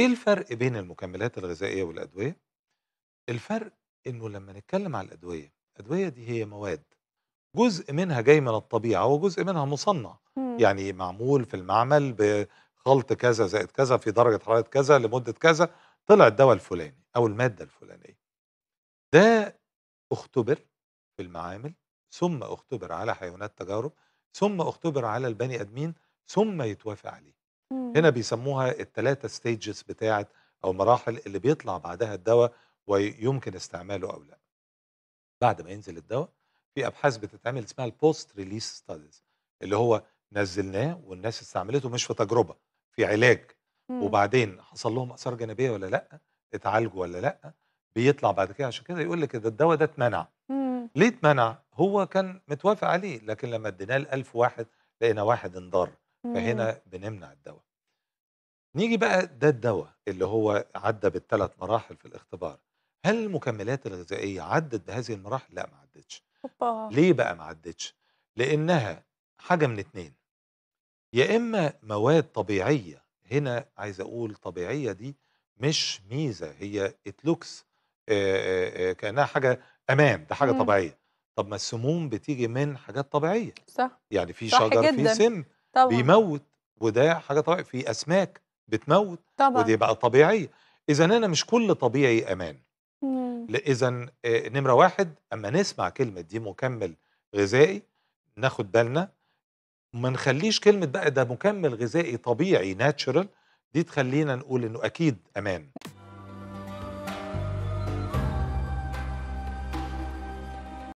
ايه الفرق بين المكملات الغذائيه والادويه الفرق انه لما نتكلم على الادويه الادويه دي هي مواد جزء منها جاي من الطبيعه وجزء منها مصنع مم. يعني معمول في المعمل بخلط كذا زائد كذا في درجه حراره كذا لمده كذا طلع الدواء الفلاني او الماده الفلانيه ده اختبر في المعامل ثم اختبر على حيوانات تجارب ثم اختبر على البني ادمين ثم يتوافق عليه مم. هنا بيسموها الثلاثه ستيجز بتاعه او مراحل اللي بيطلع بعدها الدواء ويمكن استعماله او لا بعد ما ينزل الدواء في ابحاث بتتعمل اسمها البوست ريليس ستاديز اللي هو نزلناه والناس استعملته مش في تجربه في علاج مم. وبعدين حصل لهم اثار جانبيه ولا لا اتعالجوا ولا لا بيطلع بعد كده عشان كده يقول لك ده الدواء ده اتمنع ليه اتمنع هو كان متوافق عليه لكن لما اديناه ل 1000 واحد لقينا واحد انضر فهنا بنمنع الدواء نيجي بقى ده الدواء اللي هو عدى بالثلاث مراحل في الاختبار هل المكملات الغذائية عدت بهذه المراحل؟ لا ما عدتش ليه بقى ما عدتش؟ لأنها حاجة من اتنين يا إما مواد طبيعية هنا عايز أقول طبيعية دي مش ميزة هي اتلوكس كأنها حاجة أمان ده حاجة مم. طبيعية طب ما السموم بتيجي من حاجات طبيعية صح يعني في شجر في سم طبعا بيموت وده حاجه طبيعيه في اسماك بتموت طبعا ودي بقى طبيعيه اذا انا مش كل طبيعي امان إمم. اذا نمره واحد اما نسمع كلمه دي مكمل غذائي ناخد بالنا ما نخليش كلمه بقى ده مكمل غذائي طبيعي ناتشرال دي تخلينا نقول انه اكيد امان